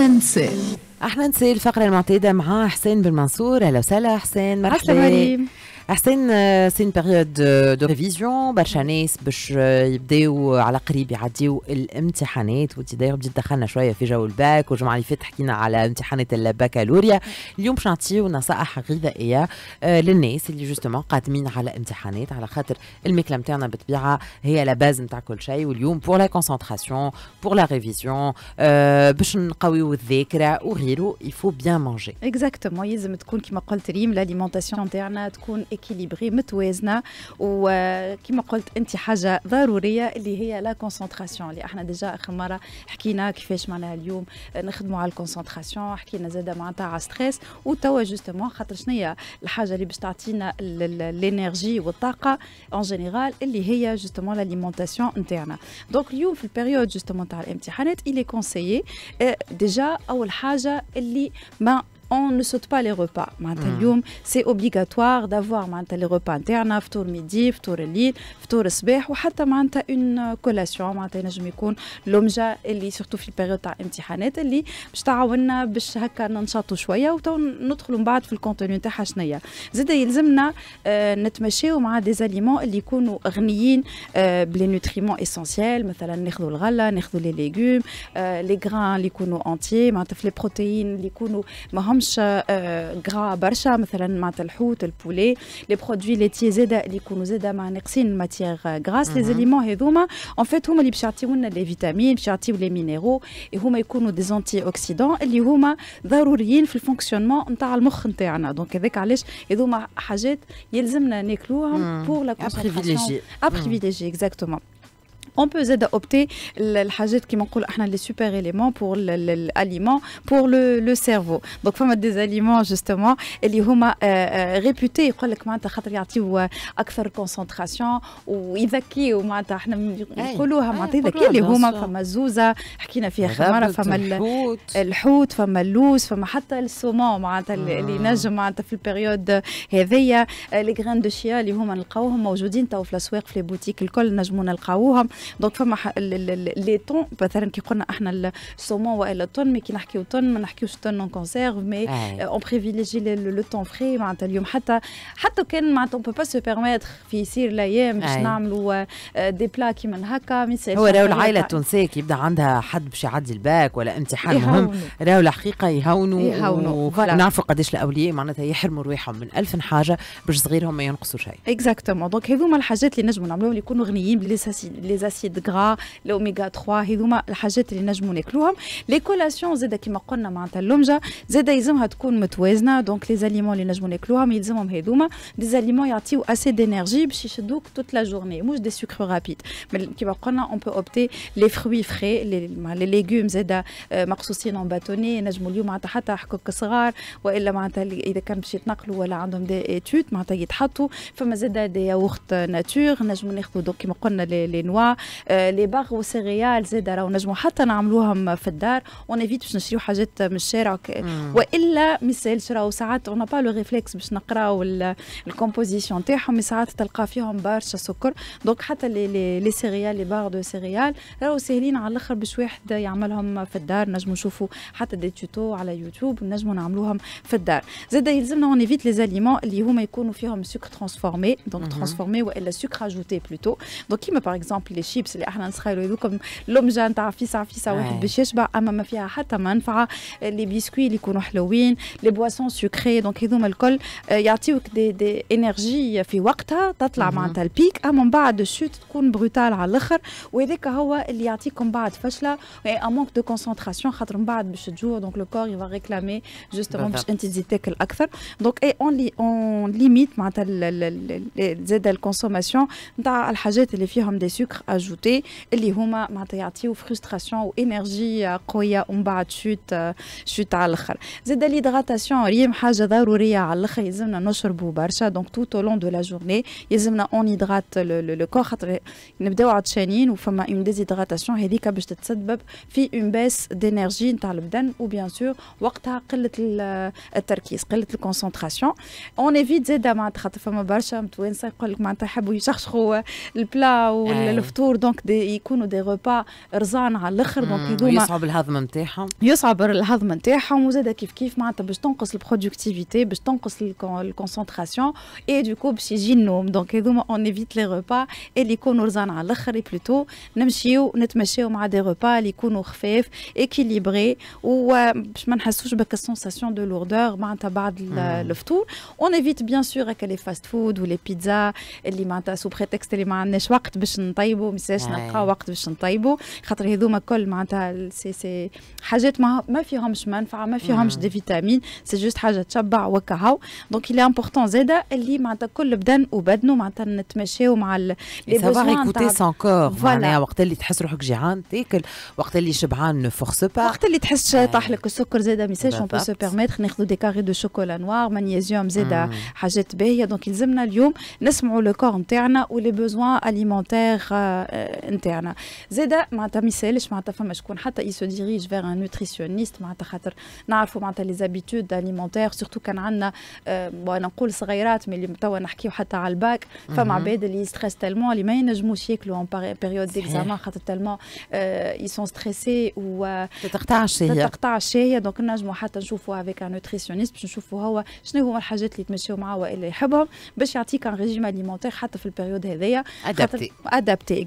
احنا ننسى احنا ننسى الفقره المعتاده مع حسين بن منصور اهلا وسهلا حسين مرحبا حسين سين بريود دو ريفيزيون برشا ناس باش يبداو على قريب يعديو الامتحانات وانت داير بديت دخلنا شويه في جو الباك والجمعه اللي فاتت حكينا على امتحانات البكالوريا اليوم باش نعطيو نصائح غذائيه للناس اللي جوستومون قادمين على امتحانات على خاطر الماكله نتاعنا بالطبيعه هي لا باز نتاع كل شيء واليوم بور لا كونسنتراسيون بور لا ريفيزيون باش نقويو الذاكره وغيره يفو بيان مانجي اكزاكتومون يلزم تكون كما قلت ريم لاليمونتاسيون نتاعنا تكون اكيليبري متوازنه وكما قلت انت حاجه ضروريه اللي هي لا كونسنتراسيون اللي احنا ديجا اخر مره حكينا كيفاش معناها اليوم نخدموا على الكونسنتراسيون حكينا زاده معناتها على ستريس وتوا جوستومون خاطر شنو الحاجه اللي باش تعطينا الانرجي والطاقه اون جينيرال اللي هي جوستومون لاليمونتاسيون نتاعنا دونك اليوم في البيريود جوستومون تاع الامتحانات الي آه، كونسيي ديجا اول حاجه اللي ما on ne saute pas les repas. Mmh. C'est obligatoire d'avoir les repas internes, le midi, le lit, le soir, ou même une euh, collation. نجم يكون لومجا اللي سورتو في البيريود تاع الامتحانات اللي باش تعاوننا باش هكا ننشطوا شويه وتو ندخلوا من بعد في الكونتوني تاعها شنيا زاد يلزمنا آه نتمشاو مع دي زاليمون اللي يكونوا غنيين آه بلي نوتريمون اسونسييل مثلا ناخذوا الغله ناخذوا لي ليغوم آه لي غران اللي يكونوا انتي معناتها في لي بروتيين اللي يكونوا ماهم طعمش غرا آه، برشا مثلا معناتها الحوت البولي لي برودوي ليتي زادا اللي يكونوا زادا مع ناقصين الماتيغ غراس لي زيليمون هذوما اون فيت هما اللي باش يعطيونا لي فيتامين باش يعطيو لي مينيرو هما يكونوا دي زونتي اوكسيدون اللي هما ضروريين في الفونكسيونمون نتاع المخ نتاعنا دونك هذاك علاش هذوما حاجات يلزمنا ناكلوهم بور لا كونسونطراسيون ا بريفيليجي اكزاكتومون اون بو زاد اوبتي الحاجات كيما نقولوا احنا لي سوبر اليمون بور الاليمون بور لو سيرفو دونك فما دي زاليمون جوستومون اللي هما ريبوتي يقول لك معناتها خاطر يعطيو اكثر كونسنتراسيون ويذكيو معناتها احنا نقولوها معناتها يذكي اللي هما فما زوزه حكينا فيها خماره فما الحوت الحوت فما اللوز فما حتى السومون معناتها اللي نجم معناتها في البيريود هذيا لي غران دو شيا اللي هما نلقاوهم موجودين تو في الاسواق في لي بوتيك الكل نجمو نلقاوهم دونك فما لي طون مثلا كي قلنا احنا السومون والا الطن مي كي نحكيو طن ما نحكيوش طن اون كونسيرف مي اون بريفيليجي لو طون فري معناتها اليوم حتى حتى كان معناتها اون بو با سو بيرميتر في يصير الايام باش نعملوا دي بلا كيما هكا هو راهو العائله التونسيه كي يبدا عندها حد باش يعدي الباك ولا امتحان مهم راهو الحقيقه يهونوا يهونوا نعرفوا قداش الاولياء معناتها يحرموا رواحهم من ألف حاجه باش صغيرهم ما ينقصوا شيء اكزاكتومون دونك هذوما الحاجات اللي نجموا نعملوهم اللي يكونوا غنيين بلي الاسيد غرا الاوميغا 3 هذوما الحاجات اللي نجموا ناكلوهم لي كولاسيون زاده كيما قلنا معناتها اللمجه زاده يلزمها تكون متوازنه دونك لي زاليمون اللي نجموا ناكلوهم يلزمهم هذوما دي زاليمون يعطيو اسي دينيرجي باش يشدوك توت لا جورني موش دي سكر رابيد كيما قلنا اون بو اوبتي لي فروي فري لي ليغوم زاده آه، مقصوصين اون باتوني نجموا اليوم معناتها حتى حكوك صغار والا معناتها اذا كان باش يتنقلوا ولا عندهم دي ايتود معناتها يتحطوا فما زاده دي ياغورت ناتور نجموا ناخذوا دونك كيما قلنا لي نوا آه، لي باغ وسيريال زاد راهو نجموا حتى نعملوهم في الدار اون ايفيت باش نشريو حاجات من الشارع والا ما يسالش راهو ساعات اون با لو ريفلكس باش نقراو الكومبوزيسيون تاعهم ساعات تلقى فيهم برشا سكر دونك حتى لي لي سيريال لي باغ دو سيريال راهو ساهلين على الاخر باش واحد يعملهم في الدار نجموا نشوفوا حتى دي توتو على يوتيوب نجموا نعملوهم في الدار زاد يلزمنا اون ايفيت لي زاليمون اللي هما يكونوا فيهم سكر ترانسفورمي دونك ترانسفورمي والا سكر اجوتي بلوتو دونك كيما باغ اكزومبل لي الشيبس اللي احنا نسخيلو هذوكم لمجه نتاع فيسع فيسع واحد باش يشبع اما ما فيها حتى منفعه لي بيسكوي اللي يكونوا حلوين لي بواسون سكري دونك هذوما الكل آه، يعطيوك دي دي انرجي في وقتها تطلع معناتها البيك اما من بعد الشوت تكون بروتال على الاخر وهذاك هو اللي يعطيكم بعد فشله ان دو كونسنتراسيون خاطر من بعد باش تجوع دونك لو كور يفا ريكلامي جوستومون باش انت تزيد تاكل اكثر دونك اي اون لي اون ليميت معناتها زاد الكونسوماسيون نتاع الحاجات اللي فيهم دي سكر اجوتي اللي هما معناتها يعطيو فرستراسيون وانرجي قويه ومن بعد شوت شوت على الاخر زاد ليدغاتاسيون ريم حاجه ضروريه على الاخر يلزمنا نشربوا برشا دونك تو لون دو لا جورني يلزمنا اون يدغات لو كور خاطر نبداو عطشانين وفما اون ديزيدغاتاسيون هذيك باش تتسبب في اون باس دينرجي نتاع البدن وبيان سور وقتها قله التركيز قله الكونسنتراسيون اون ايفيت زاده معناتها خاطر فما برشا متوانسه يقول لك معناتها يحبوا يشخشخوا البلا والفطور الفطور دونك دي يكونوا دي ريبا رزان على الاخر دونك يدوما يصعب الهضم نتاعهم يصعب الهضم نتاعهم وزاد كيف كيف معناتها باش تنقص البرودكتيفيتي باش تنقص الكونسنتراسيون اي دوكو باش يجي النوم دونك هذوما اون ايفيت لي ريبا اللي يكونوا رزان على الاخر بلوتو نمشيو نتمشيو مع دي ريبا اللي يكونوا خفاف اكيليبري وباش ما نحسوش بك السونساسيون دو لوردور معناتها بعد hmm. الفطور اون ايفيت بيان سور هكا لي فاست فود ولي بيتزا اللي معناتها سو بريتكست اللي ما عندناش وقت باش نطيبوا ومساش نلقاو وقت باش نطيبو خاطر هذوما كل معناتها سي سي حاجات ما, ما فيهمش منفعه ما فيهمش دي فيتامين سي جوست حاجه تشبع وكهو دونك اللي امبورطون زاده اللي معناتها كل بدن وبدنه معناتها نتمشاو مع لي بوزوان ايكوتي سان كور معناها وقت اللي تحس روحك جيعان تاكل وقت اللي شبعان نو فورس با وقت اللي تحس طاح لك السكر زاده ميساج اون بو سو بيرميتر ناخذوا دي كاري دو شوكولا نوار مانيزيوم زاده حاجات باهيه دونك يلزمنا اليوم نسمعوا لو كور نتاعنا ولي بوزوان اليمونتير انترنا euh, زاده معناتها ما يسالش معناتها فما شكون حتى اي سو ديريج فيغ ان نوتريسيونيست معناتها خاطر نعرفوا معناتها لي زابيتود اليمونتيغ سورتو كان عندنا euh, وانا نقول صغيرات ملي توا نحكيو حتى على الباك فما عباد اللي ستريس تالمون اللي ما ينجموش ياكلوا اون بيريود ديكزامان خاطر تالمون اي سون ستريسي و تتقطع الشهيه تتقطع الشهيه دونك نجموا حتى نشوفوا افيك ان نوتريسيونيست باش نشوفوا هو شنو هما الحاجات اللي تمشيو معاه والا يحبهم باش يعطيك ان ريجيم اليمونتيغ حتى في البيريود هذيا ادابتي ادابتي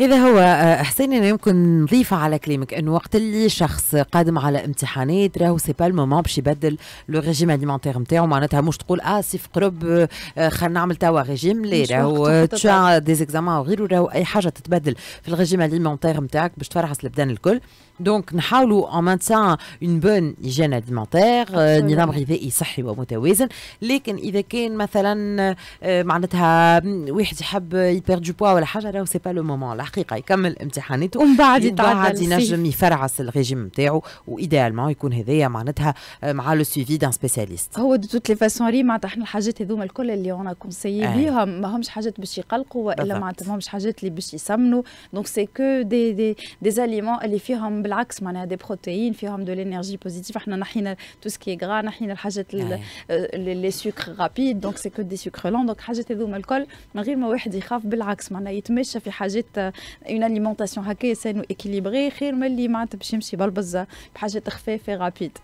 هذا هو آه، حسين انا يمكن نضيف على كلامك انه وقت اللي شخص قادم على امتحانات راهو سي با المومون باش يبدل لو ريجيم اليمونتير نتاعو معناتها مش تقول اه سيف قرب آه، خلينا نعمل توا ريجيم لا راهو تشا دي زيكزامان وغيره راهو اي حاجه تتبدل في الريجيم اليمونتير نتاعك باش تفرحس البدن الكل دونك نحاولوا ان مانتان اون بون هيجين اليمونتير نظام غذائي صحي ومتوازن لكن اذا كان مثلا آه، معناتها واحد يحب يبيرد دو بوا ولا حاجه راهو سي با لو مومون الحقيقه يكمل امتحاناته ومن بعد يتعدل ينجم يفرعس الريجيم نتاعو وايديالمون يكون هذايا معناتها آه، مع لو سيفي دان سبيسياليست هو دو توت لي فاسون ري معناتها احنا الحاجات هذوما الكل اللي انا كونسيي ما همش حاجات باش يقلقوا والا معناتها ما همش حاجات اللي باش يسمنوا دونك سي كو دي دي دي زاليمون اللي فيهم بالعكس معناها دي بروتيين فيهم دو لينيرجي بوزيتيف احنا نحينا تو سكي غرا نحينا الحاجات لي سكر رابيد دونك سي كو دي سكر لون دونك الحاجات هذوما الكل من غير ما واحد يخاف بالعكس معناها يتمشى في حاجات اون اليمونتاسيون هكا سانو اكيليبري خير من اللي معناتها باش يمشي بلبزه بحاجات خفيفه رابيد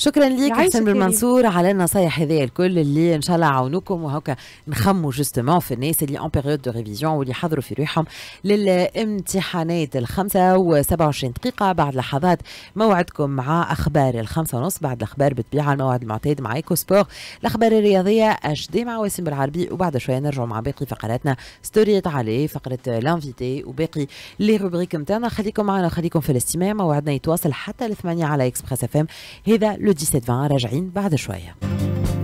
شكرا ليك حسين بن منصور على النصايح هذه الكل اللي ان شاء الله عاونوكم وهكا نخموا جوستومون في الناس اللي اون بيريود دو ريفيزيون واللي حضروا في روحهم للامتحانات الخمسة و27 دقيقة بعد لحظات موعدكم مع اخبار الخمسة ونص بعد الاخبار بالطبيعة الموعد المعتاد مع ايكو سبور الاخبار الرياضية اش دي مع وسيم بالعربي وبعد شوية نرجعوا مع باقي فقراتنا ستوري علي فقرة لانفيتي وباقي لي روبريك نتاعنا خليكم معنا خليكم في الاستماع موعدنا يتواصل حتى الثمانية على اكسبريس اف ام هذا لو 17 20 راجعين بعد شويه